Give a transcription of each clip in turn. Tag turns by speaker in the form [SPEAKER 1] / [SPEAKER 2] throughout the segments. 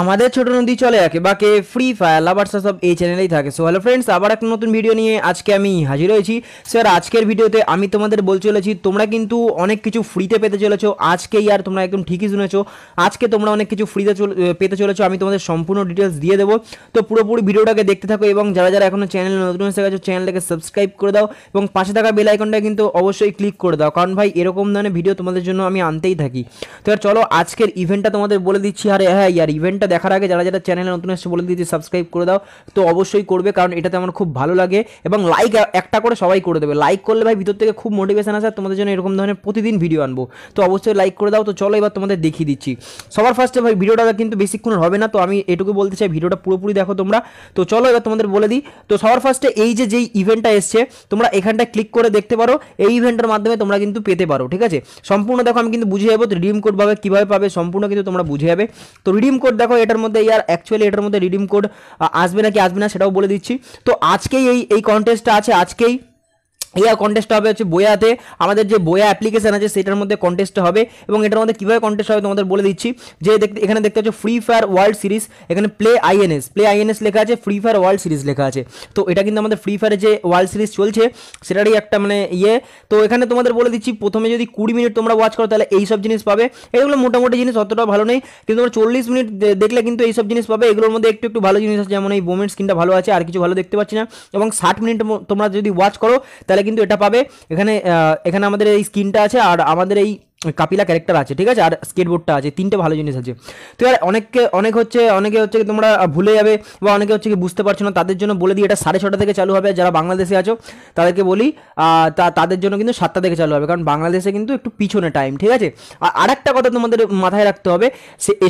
[SPEAKER 1] আমাদের ছোট নদী চলে একে বাকে ফ্রি ফায়ার লাভার্সা সব এই চ্যানেলেই থাকে সো হ্যালো ফ্রেন্ডস আবার একটা নতুন ভিডিও নিয়ে আজকে আমি হাজির হয়েছি স্যার আজকের ভিডিওতে আমি তোমাদের বলতে চলেছি তোমরা কিন্তু অনেক কিছু ফ্রিতে পেতে চলেছো আজকেই আর তোমরা একদম ঠিকই শুনেছো আজকে তোমরা অনেক কিছু ফ্রিতে পেতে চলেছো আমি তোমাদের সম্পূর্ণ ডিটেলস দিয়ে দেবো তো পুরোপুরি ভিডিওটাকে দেখতে থাকো এবং যারা যারা এখনও চ্যানেল নতুন এসে গেছো চ্যানেলটাকে সাবস্ক্রাইব করে দাও এবং পাশে থাকা বেল আইকনটা কিন্তু অবশ্যই ক্লিক করে দাও কারণ ভাই এরকম ধরনের ভিডিও তোমাদের জন্য আমি আনতেই থাকি তো চলো আজকের ইভেন্টটা তোমাদের বলে দিচ্ছি আরে হ্যাঁ ইয়ার ইভেন্ট কমেন্টটা দেখার আগে যারা যারা চ্যানেলে নতুন এসছে বলে দিয়েছি সাবস্ক্রাইব করে দাও তো অবশ্যই করবে কারণ এটাতে আমার খুব ভালো লাগে এবং লাইক একটা করে সবাই করে দেবে লাইক করলে ভাই ভিতর থেকে খুব মোটিভেশন আসে তোমাদের জন্য এরকম ধরনের প্রতিদিন ভিডিও আনবো তো অবশ্যই লাইক করে দাও তো চলো এবার তোমাদের দেখিয়ে দিচ্ছি সবার ফার্স্টে ভাই ভিডিওটা কিন্তু বেশিক্ষণ হবে না তো আমি এটুকু বলতে চাই ভিডিওটা পুরোপুরি দেখো তোমরা তো চলো এবার তোমাদের বলে দিই তো সবার ফার্স্টে এই যে যেই ইভেন্টটা এসছে তোমরা এখানটায় ক্লিক করে দেখতে পারো এই ইভেন্টের মাধ্যমে তোমরা কিন্তু পেতে পারো ঠিক আছে সম্পূর্ণ দেখো আমি কিন্তু বুঝে যাবো তো রিডিম পাবে কীভাবে পাবে সম্পূর্ণ কিন্তু তোমরা বুঝে যাবে তো রিডিম কোড দেখো এটার মধ্যে ইয়ার অ্যাকচুয়ালি এটার মধ্যে রিডিম কোড আসবে নাকি আসবে না সেটাও বলে দিচ্ছি তো আজকেই এই এই কন্টেস্টটা আছে আজকেই ইয়া কন্টেস্ট হবে হচ্ছে বইয়াতে আমাদের যে বইয়া অ্যাপ্লিকেশান আছে সেটার মধ্যে কন্টেস্ট হবে এবং এটার মধ্যে কীভাবে কন্টেস্ট হবে তোমাদের বলে দিচ্ছি যে দেখতে এখানে দেখতে হচ্ছে ফ্রি ফায়ার ওয়ার্ল্ড সিরিজ এখানে প্লে আইএনএস প্লে আইএনএস লেখা আছে ফ্রি ফায়ার ওয়ার্ল্ড সিরিজ লেখা আছে তো এটা কিন্তু আমাদের ফ্রি ফায়ারে যে ওয়ার্ল্ড সিরিজ চলছে সেটারই একটা মানে ইয়ে তো এখানে তোমাদের বলে দিচ্ছি প্রথমে যদি কুড়ি মিনিট তোমরা ওয়াচ করো তাহলে এইসব জিনিস পাবে এগুলো মোটামুটি জিনিস অতটা ভালো নেই কিন্তু তোমরা চল্লিশ মিনিট দেখলে কিন্তু এইসব জিনিস পাবে এগুলোর মধ্যে একটু একটু ভালো জিনিস আছে যেমন এই বোমেন্ট স্ক্রিনটা ভালো আছে আর কিছু ভালো দেখতে পাচ্ছি না এবং ষাট মিনিট তোমরা যদি ওয়াচ করো তাহলে তাহলে কিন্তু এটা পাবে এখানে এখানে আমাদের এই স্ক্রিনটা আছে আর আমাদের এই কাপিলা ক্যারেক্টার আছে ঠিক আছে আর স্কেটবোর্ডটা আছে তিনটে ভালো জিনিস আছে তো আর অনেককে অনেক হচ্ছে অনেকে হচ্ছে তোমরা ভুলে যাবে বা অনেকে হচ্ছে কি বুঝতে পারছো না তাদের জন্য বলে দিই এটা সাড়ে ছটা থেকে চালু হবে যারা বাংলাদেশে আছো তাদেরকে বলি তা তাদের জন্য কিন্তু সাতটা থেকে চালু হবে কারণ বাংলাদেশে কিন্তু একটু পিছনে টাইম ঠিক আছে আর একটা কথা তোমাদের মাথায় রাখতে হবে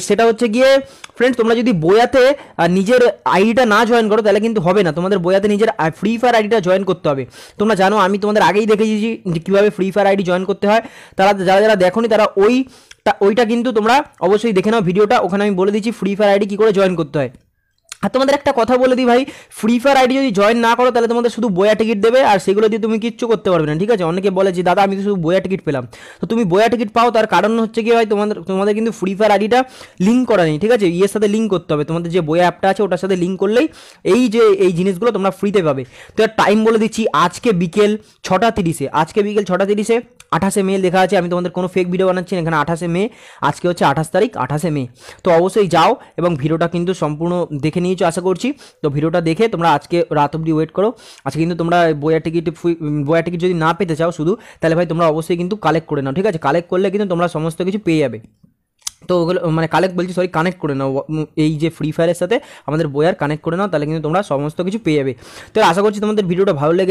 [SPEAKER 1] সেটা হচ্ছে গিয়ে ফ্রেন্ডস তোমরা যদি বইয়াতে নিজের আইডিটা না জয়েন করো তাহলে কিন্তু হবে না তোমাদের বইয়াতে নিজের ফ্রি ফায়ার আইডিটা জয়েন করতে হবে তোমরা জানো আমি তোমাদের আগেই দেখেছি যে কীভাবে ফ্রি ফায়ার আইডি জয়েন করতে হয় তারা যারা যারা দেখোনি তারা ওই ওইটা কিন্তু তোমরা অবশ্যই দেখে নাও ভিডিওটা ওখানে আমি বলে দিচ্ছি ফ্রি ফায়ার আইডি কী করে জয়েন করতে হয় আর তোমাদের একটা কথা বলে দিই ভাই ফ্রি ফায়ার আইডি যদি জয়েন না করো তাহলে তোমাদের শুধু বয়া টিকিট দেবে আর সেগুলো দিয়ে তুমি কিচ্ছু করতে পারবে না ঠিক আছে অনেকে বলে যে দাদা আমি তো শুধু বয়া টিকিট পেলাম তো তুমি বয়া টিকিট পাও তার কারণ হচ্ছে কি হয় তোমাদের তোমাদের কিন্তু ফ্রি ফায়ার আইডিটা লিঙ্ক করা নেই ঠিক আছে ইয়ের সাথে লিঙ্ক করতে হবে তোমাদের যে বয়া অ্যাপটা আছে ওটার সাথে লিঙ্ক করলেই এই যে এই জিনিসগুলো তোমরা ফ্রিতে পাবে তো টাইম বলে দিচ্ছি আজকে বিকেল ছটা তিরিশে আজকে বিকেল ছটা তিরিশে আঠাশে মে লেখা আছে আমি তোমাদের কোনো ফেক ভিডিও বানাচ্ছি না এখানে আঠাশে মে আজকে হচ্ছে আঠাশ তারিখ আঠাশে মে তো অবশ্যই যাও এবং ভিডিওটা কিন্তু সম্পূর্ণ দেখে নিয়েছো আশা করছি তো ভিডিওটা দেখে তোমরা আজকে রাত অবধি ওয়েট করো আজকে কিন্তু তোমরা বইয়ার টিকিট বইয়ার টিকিট যদি না পেতে চাও শুধু তাহলে ভাই তোমরা অবশ্যই কিন্তু কালেক্ট করে নাও ঠিক আছে কালেক্ট করলে কিন্তু তোমরা সমস্ত কিছু পেয়ে যাবে তো ওগুলো মানে কালেক্ট বলছি সরি কানেক্ট করে নাও এই যে ফ্রি ফায়ারের সাথে আমাদের বইয়ার কানেক্ট করে নাও তাহলে কিন্তু তোমরা সমস্ত কিছু পেয়ে যাবে তো আশা করছি তোমাদের ভিডিওটা ভালো লেগেছে